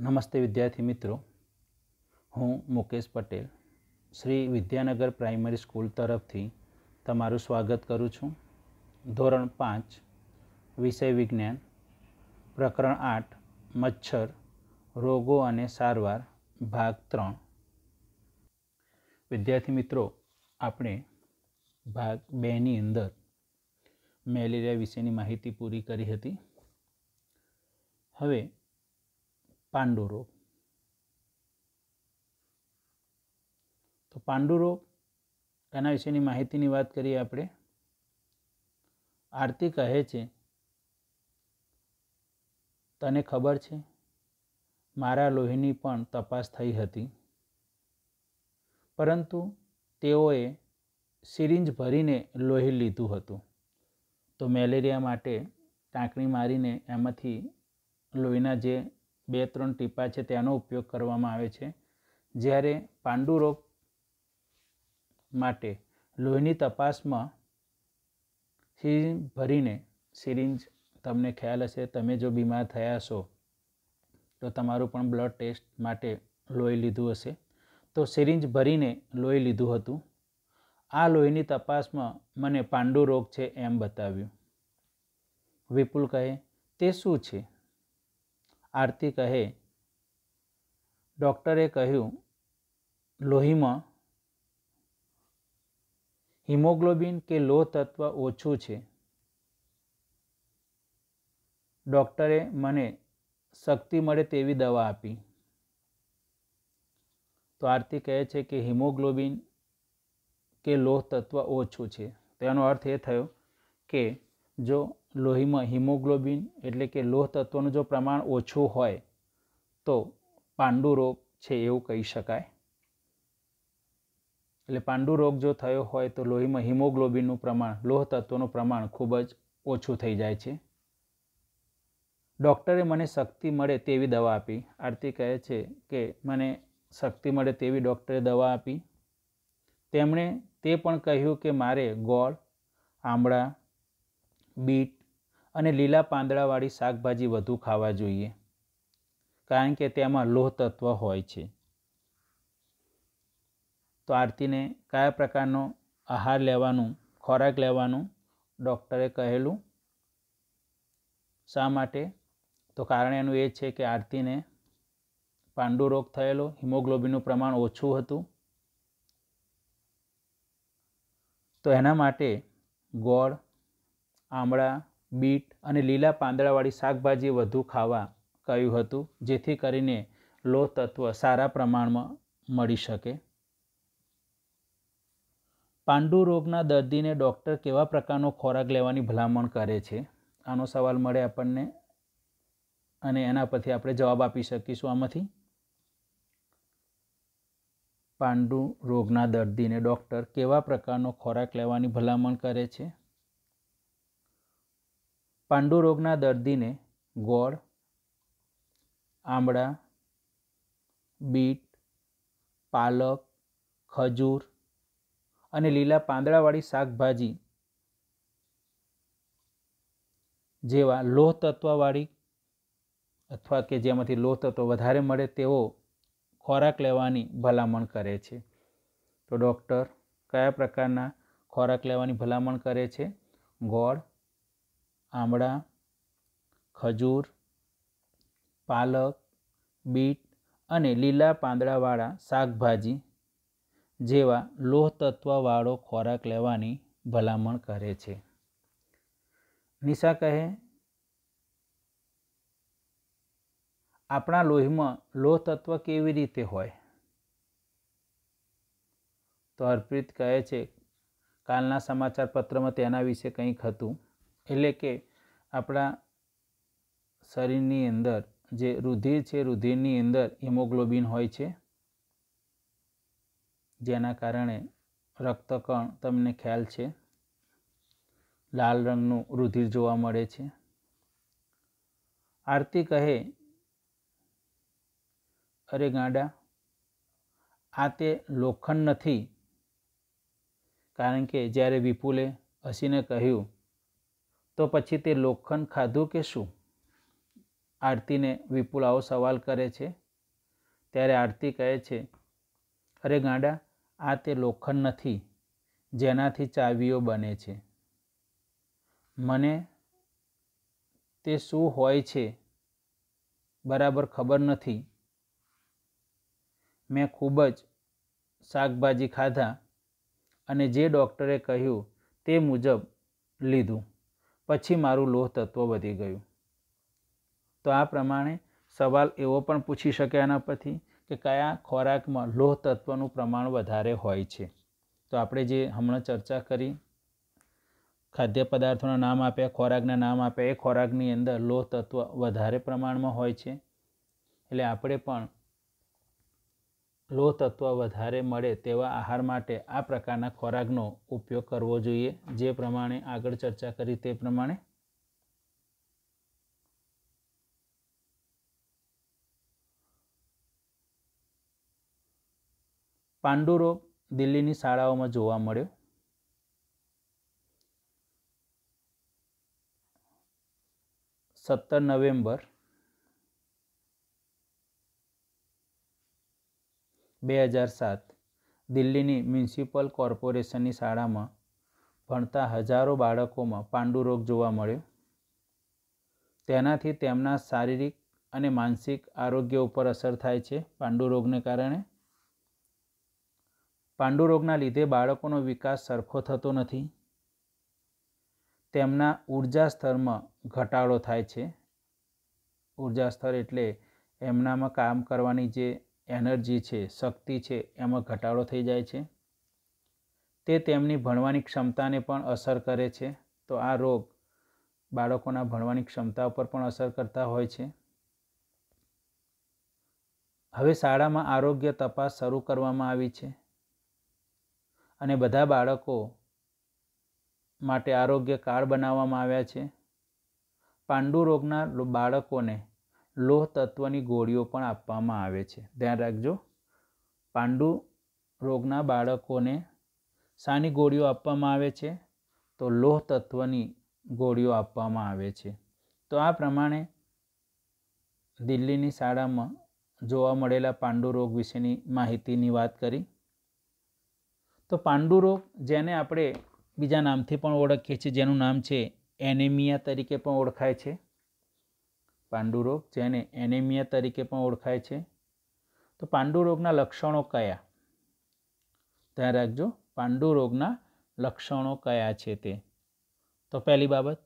નમસ્તે વિદ્યાર્થી મિત્રો હું મુકેશ પટેલ શ્રી વિદ્યાનગર પ્રાઇમરી સ્કૂલ તરફથી તમારું સ્વાગત કરું છું ધોરણ પાંચ વિષય વિજ્ઞાન પ્રકરણ આઠ મચ્છર રોગો અને સારવાર ભાગ ત્રણ વિદ્યાર્થી મિત્રો આપણે ભાગ બેની અંદર મેલેરિયા વિશેની માહિતી પૂરી કરી હતી હવે પાંડુરોગ તો પાંડુરોગ એના વિશેની માહિતીની વાત કરીએ આપણે આરતી કહે છે તને ખબર છે મારા લોહીની પણ તપાસ થઈ હતી પરંતુ તેઓએ સિરિંજ ભરીને લોહી લીધું હતું તો મેલેરિયા માટે ટાંકણી મારીને એમાંથી લોહીના જે બે ત્રણ ટીપા છે તેનો ઉપયોગ કરવામાં આવે છે જ્યારે પાંડુરોગ માટે લોહીની તપાસમાં સિરિંજ ભરીને સિરિંજ તમને ખ્યાલ હશે તમે જો બીમાર થયા છો તો તમારું પણ બ્લડ ટેસ્ટ માટે લોહી લીધું હશે તો સિરિંજ ભરીને લોહી લીધું હતું આ લોહીની તપાસમાં મને પાંડુ રોગ છે એમ બતાવ્યું વિપુલ કહે તે શું છે आर्तिकે ડોક્ટર એ કહ્યું લોહીમાં હિમોગ્લોબિન કે લોહ તત્વ ઓછું છે ડોક્ટરે મને સક્તિ મળે તેવી દવા આપી તો આર્તિક કહે છે કે હિમોગ્લોબિન કે લોહ તત્વ ઓછું છે તો એનો અર્થ એ થયો કે જો લોહીમાં હિમોગ્લોબિન એટલે કે લોહ તત્વનું જો પ્રમાણ ઓછું હોય તો પાંડુ રોગ છે એવું કહી શકાય એટલે પાંડુ રોગ જો થયો હોય તો લોહીમાં હિમોગ્લોબિનનું પ્રમાણ લોહ તત્વનું પ્રમાણ ખૂબ જ ઓછું થઈ જાય છે ડૉક્ટરે મને શક્તિ મળે તેવી દવા આપી આરતી કહે છે કે મને શક્તિ મળે તેવી ડૉક્ટરે દવા આપી તેમણે તે પણ કહ્યું કે મારે ગોળ આંબળા બીટ અને લીલા પાંદડાવાળી શાકભાજી વધુ ખાવા જોઈએ કારણ કે તેમાં લોહ તત્વ હોય છે તો આરતીને કયા પ્રકારનો આહાર લેવાનું ખોરાક લેવાનું ડૉક્ટરે કહેલું શા માટે તો કારણ એનું એ છે કે આરતીને પાંડુ રોગ થયેલો હિમોગ્લોબિનનું પ્રમાણ ઓછું હતું તો એના માટે ગોળ આમળા બીટ અને લીલા પાંદડાવાળી શાકભાજી વધુ ખાવા કહ્યું હતું જેથી કરીને લોહ તત્વ સારા પ્રમાણમાં મળી શકે પાંડુ રોગના દર્દીને ડૉક્ટર કેવા પ્રકારનો ખોરાક લેવાની ભલામણ કરે છે આનો સવાલ મળે આપણને અને એના પરથી આપણે જવાબ આપી શકીશું આમાંથી પાંડુ રોગના દર્દીને ડૉક્ટર કેવા પ્રકારનો ખોરાક લેવાની ભલામણ કરે છે પાંડુરોગના દર્દીને ગોળ આમળા બીટ પાલક ખજૂર અને લીલા પાંદડાવાળી શાકભાજી જેવા લોહ તત્વવાળી અથવા કે જેમાંથી લોહ તત્વ વધારે મળે તેવો ખોરાક લેવાની ભલામણ કરે છે તો ડૉક્ટર કયા પ્રકારના ખોરાક લેવાની ભલામણ કરે છે ગોળ આમળા ખજૂર પાલક બીટ અને લીલા પાંદડાવાળા શાકભાજી જેવા લોહ તત્વવાળો ખોરાક લેવાની ભલામણ કરે છે નિશા કહે આપણા લોહીમાં લોહ તત્વ કેવી રીતે હોય તો અર્પિત કહે છે કાલના સમાચાર પત્રમાં તેના વિશે કંઈક હતું એટલે કે આપણા શરીરની અંદર જે રુધિર છે રુધિરની અંદર હિમોગ્લોબિન હોય છે જેના કારણે રક્તકણ તમને ખ્યાલ છે લાલ રંગનું રુધિર જોવા મળે છે આરતી કહે અરે ગાંડા આ તે લોખંડ નથી કારણ કે જ્યારે વિપુલે હસીને કહ્યું તો પછી તે લોખંડ ખાધું કે શું આરતીને વિપુલ આવો સવાલ કરે છે ત્યારે આરતી કહે છે અરે ગાંડા આ તે લોખંડ નથી જેનાથી ચાવીઓ બને છે મને તે શું હોય છે બરાબર ખબર નથી મેં ખૂબ જ શાકભાજી ખાધા અને જે ડૉક્ટરે કહ્યું તે મુજબ લીધું પછી મારું લોહ તત્વ વધી ગયું તો આ પ્રમાણે સવાલ એવો પણ પૂછી શકે આના પરથી કે કયા ખોરાકમાં લોહ તત્વનું પ્રમાણ વધારે હોય છે તો આપણે જે હમણાં ચર્ચા કરી ખાદ્ય પદાર્થોના નામ આપ્યા ખોરાકના નામ આપ્યા એ ખોરાકની અંદર લોહ તત્વ વધારે પ્રમાણમાં હોય છે એટલે આપણે પણ લોહ તત્વ વધારે મળે તેવા આહાર માટે આ પ્રકારના ખોરાકનો ઉપયોગ કરવો જોઈએ જે પ્રમાણે આગળ ચર્ચા કરી તે પ્રમાણે પાંડુરોગ દિલ્હીની શાળાઓમાં જોવા મળ્યો સત્તર નવેમ્બર બે હજાર સાત દિલ્હીની મ્યુનિસિપલ કોર્પોરેશનની શાળામાં ભણતા હજારો બાળકોમાં પાંડુરોગ જોવા મળ્યો તેનાથી તેમના શારીરિક અને માનસિક આરોગ્ય ઉપર અસર થાય છે પાંડુરોગને કારણે પાંડુરોગના લીધે બાળકોનો વિકાસ સરખો થતો નથી તેમના ઉર્જા સ્તરમાં ઘટાડો થાય છે ઉર્જા સ્તર એટલે એમનામાં કામ કરવાની જે એનર્જી છે શક્તિ છે એમાં ઘટાડો થઈ જાય છે તે તેમની ભણવાની ક્ષમતાને પણ અસર કરે છે તો આ રોગ બાળકોના ભણવાની ક્ષમતા ઉપર પણ અસર કરતા હોય છે હવે શાળામાં આરોગ્ય તપાસ શરૂ કરવામાં આવી છે અને બધા બાળકો માટે આરોગ્ય કાર્ડ બનાવવામાં આવ્યા છે પાંડુ રોગના બાળકોને લોહ તત્વની ગોળીઓ પણ આપવામાં આવે છે ધ્યાન રાખજો પાંડુ રોગના બાળકોને શાની ગોળીઓ આપવામાં આવે છે તો લોહ તત્વની ગોળીઓ આપવામાં આવે છે તો આ પ્રમાણે દિલ્હીની શાળામાં જોવા મળેલા પાંડુ રોગ વિશેની માહિતીની વાત કરી તો પાંડુ રોગ જેને આપણે બીજા નામથી પણ ઓળખીએ છીએ જેનું નામ છે એનેમિયા તરીકે પણ ઓળખાય છે પાંડુરોગ જેને એનિમિયા તરીકે પણ ઓળખાય છે તો પાંડુરોગના લક્ષણો કયા ધ્યાન રાખજો પાંડુરોગના લક્ષણો કયા છે તે તો પહેલી બાબત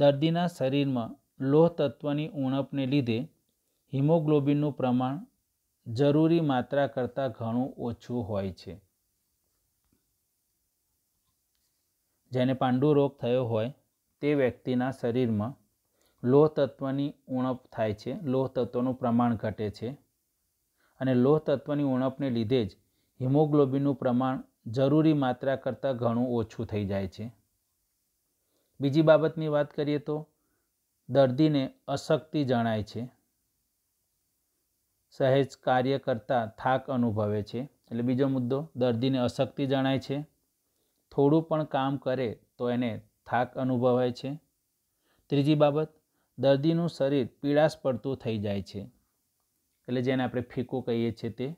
દર્દીના શરીરમાં લોહ તત્વની ઉણપને લીધે હિમોગ્લોબિનનું પ્રમાણ જરૂરી માત્રા કરતાં ઘણું ઓછું હોય છે જેને પાંડુરોગ થયો હોય તે વ્યક્તિના શરીરમાં લોહ તત્વની ઉણપ થાય છે લોહ તત્વનું પ્રમાણ ઘટે છે અને લોહ તત્વની ઉણપને લીધે જ હિમોગ્લોબિનનું પ્રમાણ જરૂરી માત્રા કરતાં ઘણું ઓછું થઈ જાય છે બીજી બાબતની વાત કરીએ તો દર્દીને અશક્તિ જણાય છે સહેજ કાર્ય કરતાં થાક અનુભવે છે એટલે બીજો મુદ્દો દર્દીને અશક્તિ જણાય છે થોડું પણ કામ કરે તો એને થાક અનુભવાય છે ત્રીજી બાબત દર્દીનું શરીર પીળાશ પડતું થઈ જાય છે એટલે જેને આપણે ફીકો કહીએ છીએ તે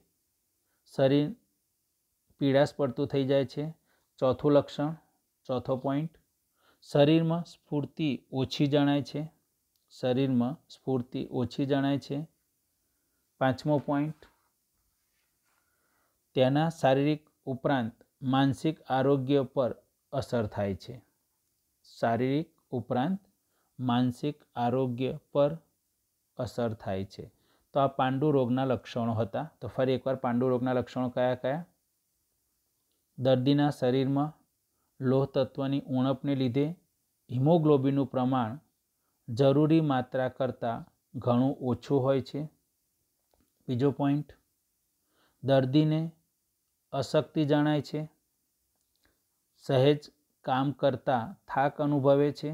શરીર પીળાશ પડતું થઈ જાય છે ચોથું લક્ષણ ચોથો પોઈન્ટ શરીરમાં સ્ફૂર્તિ ઓછી જણાય છે શરીરમાં સ્ફૂર્તિ ઓછી જણાય છે પાંચમો પોઈન્ટ તેના શારીરિક ઉપરાંત માનસિક આરોગ્ય પર અસર થાય છે શારીરિક ઉપરાંત માનસિક આરોગ્ય પર અસર થાય છે તો આ પાંડુ રોગના લક્ષણો હતા તો ફરી એકવાર પાંડુ રોગના લક્ષણો કયા કયા દર્દીના શરીરમાં લોહ તત્વની ઉણપને લીધે હિમોગ્લોબિનનું પ્રમાણ જરૂરી માત્રા કરતાં ઘણું ઓછું હોય છે બીજો પોઈન્ટ દર્દીને અશક્તિ જણાય છે સહેજ કામ કરતાં થાક અનુભવે છે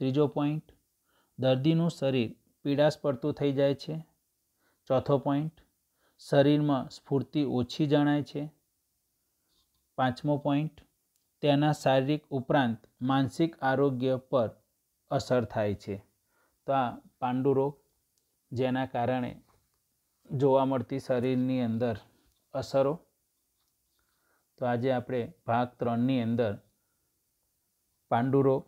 ત્રીજો પોઈન્ટ દર્દીનું શરીર પીડા પડતું થઈ જાય છે ચોથો પોઈન્ટ શરીરમાં સ્ફૂર્તિ ઓછી જણાય છે પાંચમો પોઈન્ટ તેના શારીરિક ઉપરાંત માનસિક આરોગ્ય પર અસર થાય છે તો આ પાંડુરોગ જેના કારણે જોવા મળતી શરીરની અંદર અસરો તો આજે આપણે ભાગ ત્રણની અંદર પાંડુરોગ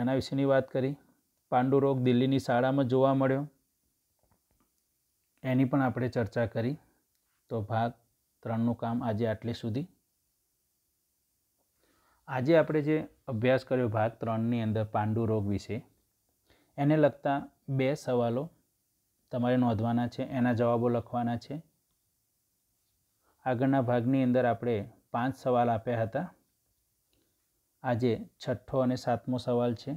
એના વિશેની વાત કરી પાંડુરોગ દિલ્હીની શાળામાં જોવા મળ્યો એની પણ આપણે ચર્ચા કરી તો ભાગ ત્રણનું કામ આજે આટલે સુધી આજે આપણે જે અભ્યાસ કર્યો ભાગ ત્રણની અંદર પાંડુરોગ વિશે એને લગતા બે સવાલો તમારે નોંધવાના છે એના જવાબો લખવાના છે આગળના ભાગની અંદર આપણે પાંચ સવાલ આપ્યા હતા આજે છઠ્ઠો અને સાતમો સવાલ છે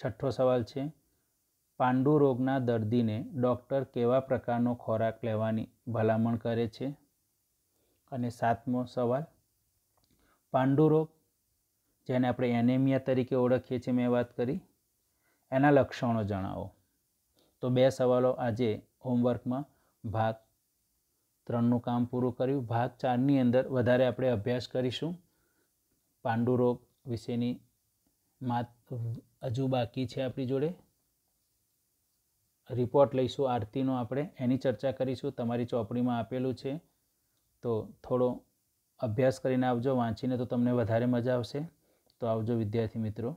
છઠ્ઠો સવાલ છે પાંડુ રોગના દર્દીને ડૉક્ટર કેવા પ્રકારનો ખોરાક લેવાની ભલામણ કરે છે અને સાતમો સવાલ પાંડુ રોગ જેને આપણે એનેમિયા તરીકે ઓળખીએ છીએ મેં વાત કરી એના લક્ષણો જણાવો તો બે સવાલો આજે હોમવર્કમાં ભાગ ત્રણનું કામ પૂરું કર્યું ભાગ ચારની અંદર વધારે આપણે અભ્યાસ કરીશું પાંડુ રોગ વિશેની માત હજુ બાકી છે આપણી જોડે રિપોર્ટ લઈશું આરતીનો આપણે એની ચર્ચા કરીશું તમારી ચોપડીમાં આપેલું છે તો થોડો અભ્યાસ કરીને આવજો વાંચીને તો તમને વધારે મજા આવશે તો આવજો વિદ્યાર્થી મિત્રો